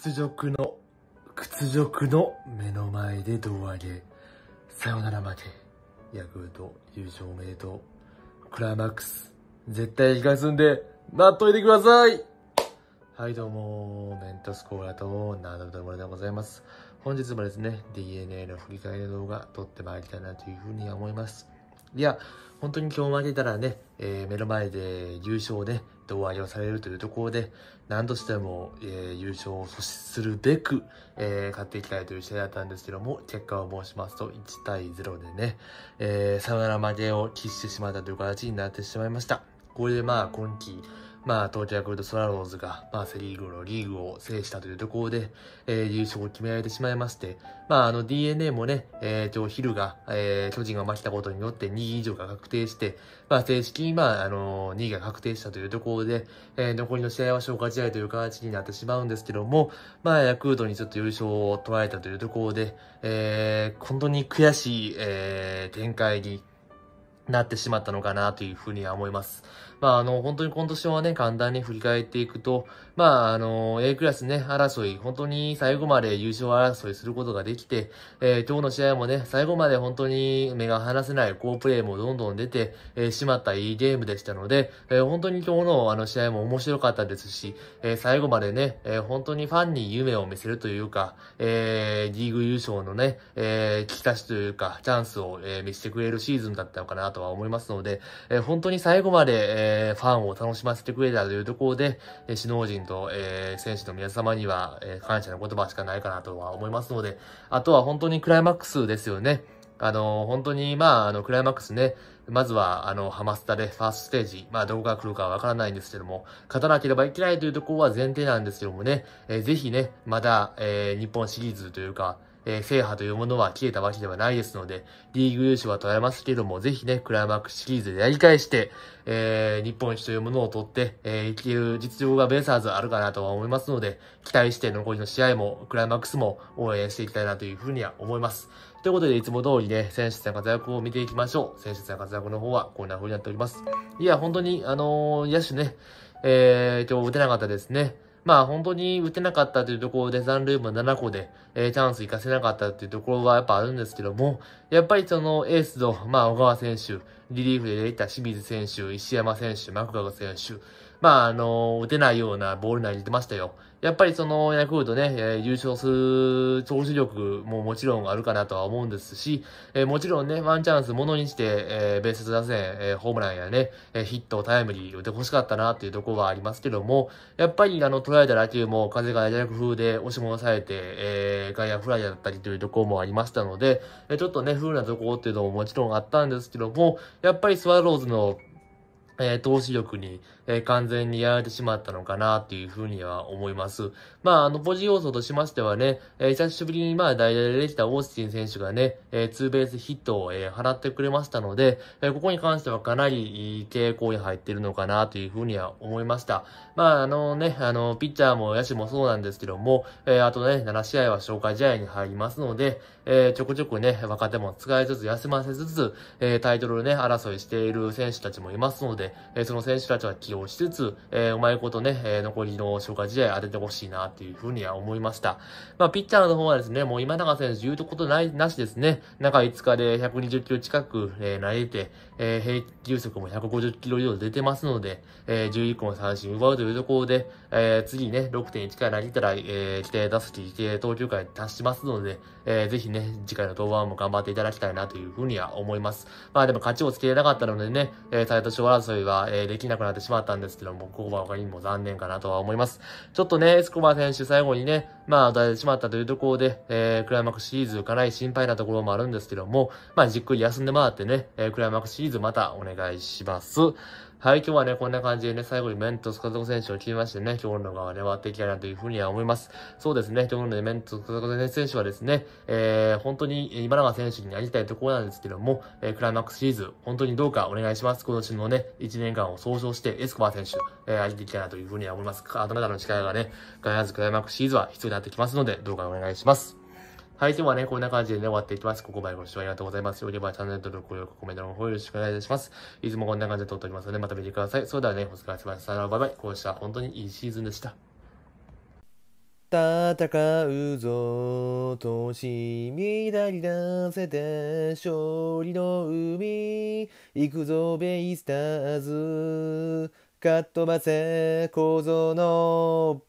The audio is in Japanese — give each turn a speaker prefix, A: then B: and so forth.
A: 屈辱の、屈辱の目の前で胴上げ。さよなら負け。ヤクルト、優勝名とクライマックス、絶対引かすんで、待っといてくださいはい、どうも、メントスコーラと、ナードルモでございます。本日もですね、DNA の振り返りの動画撮ってまいりたいなというふうに思います。いや、本当に今日負けたらね、えー、目の前で優勝ね、胴上げをされるというところで、何としても、えー、優勝を阻止するべく、えー、勝っていきたいという試合だったんですけども、結果を申しますと、1対0でね、えー、サヨナラ負けを喫してしまったという形になってしまいました。これでまあ、今季、まあ、東京ヤクルトスワローズが、まあ、セリーグのリーグを制したというところで、えー、優勝を決められてしまいまして、まあ、あの、DNA もね、えー、今日昼が、えー、巨人が負けたことによって2位以上が確定して、まあ、正式に、まあ、あのー、2位が確定したというところで、えー、残りの試合は消化試合という形になってしまうんですけども、まあ、ヤクルトにちょっと優勝を取られたというところで、えー、本当に悔しい、えー、展開になってしまったのかなというふうには思います。まあ、あの、本当に今年はね、簡単に振り返っていくと、まあ、あの、A クラスね、争い、本当に最後まで優勝争いすることができて、えー、今日の試合もね、最後まで本当に目が離せない好プレーもどんどん出て、えー、しまったいいゲームでしたので、えー、本当に今日のあの試合も面白かったですし、えー、最後までね、えー、本当にファンに夢を見せるというか、えー、リーグ優勝のね、えー、利き足というか、チャンスを、えー、見せてくれるシーズンだったのかなととは思いますので、えー、本当に最後まで、えー、ファンを楽しませてくれたというところで、えー、首脳陣と、えー、選手の皆様には、えー、感謝の言葉しかないかなとは思いますので、あとは本当にクライマックスですよね。あの、本当に、まあ、あの、クライマックスね、まずは、あの、ハマスタでファーストステージ、まあ、どこが来るかわからないんですけども、勝たなければいけないというところは前提なんですけどもね、えー、ぜひね、まだ、えー、日本シリーズというか、えー、制覇というものは消えたわけではないですので、リーグ優勝は問られますけども、ぜひね、クライマックスシリーズでやり返して、えー、日本一というものを取って、えー、いける実情がベイサーズあるかなとは思いますので、期待して残りの試合も、クライマックスも応援していきたいなというふうには思います。ということで、いつも通りね、選手ん活躍を見ていきましょう。選手ん活躍の方はこんな風になっております。いや、本当に、あのー、野手ね、えー、今日打てなかったですね。まあ本当に打てなかったというところで残塁も7個で、えー、チャンス活かせなかったというところはやっぱあるんですけども、やっぱりそのエースの、まあ小川選手、リリーフで出た清水選手、石山選手、マクガ選手、まあ、あの、打てないようなボール内に出ましたよ。やっぱりその、ヤクルトね、えー、優勝する投手力ももちろんあるかなとは思うんですし、えー、もちろんね、ワンチャンスものにして、えー、ベース打線、えホームランやね、えヒット、タイムリー打ってほしかったなっていうところはありますけども、やっぱりあの、捉えた打球も風が逆風で押し戻されて、え外野フライだったりというところもありましたので、えちょっとね、風なところっていうのももちろんあったんですけども、やっぱりスワローズのえー、投資力に、えー、完全にやられてしまったのかなというふうには思います。まあ、あの、ポジ要素としましてはね、えー、久しぶりにまあ、代打でてきたオースティン選手がね、えー、ツーベースヒットを、えー、払ってくれましたので、えー、ここに関してはかなりいい傾向に入っているのかなというふうには思いました。まあ、あのね、あの、ピッチャーも野手もそうなんですけども、えー、あとね、7試合は紹介試合に入りますので、えー、ちょくちょくね、若手も使いつつ休ませつつ、えー、タイトルをね、争いしている選手たちもいますので、えその選手たちは起用しつつ、えうまいことね、え残りの消化試合当ててほしいなっていうふうには思いました。まあ、ピッチャーの方はですね、もう今永選手言うとことない、なしですね、中5日で120キロ近く、え投げて、えー、平均球速も150キロ以上出てますので、えー、11個の三振奪うというところで、えー、次ね、6.1から投げたら、えー、規定打席、規定投球回達しますので、えー、ぜひね、次回の登板も頑張っていただきたいなというふうには思います。まあでも勝ちをつけれなかったのでね、えー、タイトル争いは、えー、できなくなってしまったんですけども、ここは他にも残念かなとは思います。ちょっとね、エスコバ選手最後にね、まあ、与えてしまったというところで、えー、クライマックスシリーズかなり心配なところもあるんですけども、まあ、じっくり休んでもらってね、えー、クライマックスシリーズまたお願いします。はい、今日はね、こんな感じでね、最後にメントス加コ選手を決めましてね、今日の動画はね、終わっていきたいなというふうには思います。そうですね、今日のメントス加コ選手はですね、えー、本当に今永選手になりたいところなんですけども、えー、クライマックスシリーズ、本当にどうかお願いします。今年のね、1年間を総称して、エスコバー選手、えー、上げていきたいなというふうには思います。あなたの力がね、必ずクライマックスシリーズは必要になってきますので、どうかお願いします。はい、今日はね、こんな感じでね、終わっていきます。ここまでご視聴ありがとうございます。よければチャンネル登録、高評価、コメントの方よろしくお願いいたします。いつもこんな感じで撮っておりますので、また見てください。それではね、お疲れ様でした。さよなら、バイバイ。こうした本当にいいシーズンでした。戦うぞ、とみ乱り出せて、勝利の海、行くぞ、ベイスターズ、かっ飛ばせ、構造の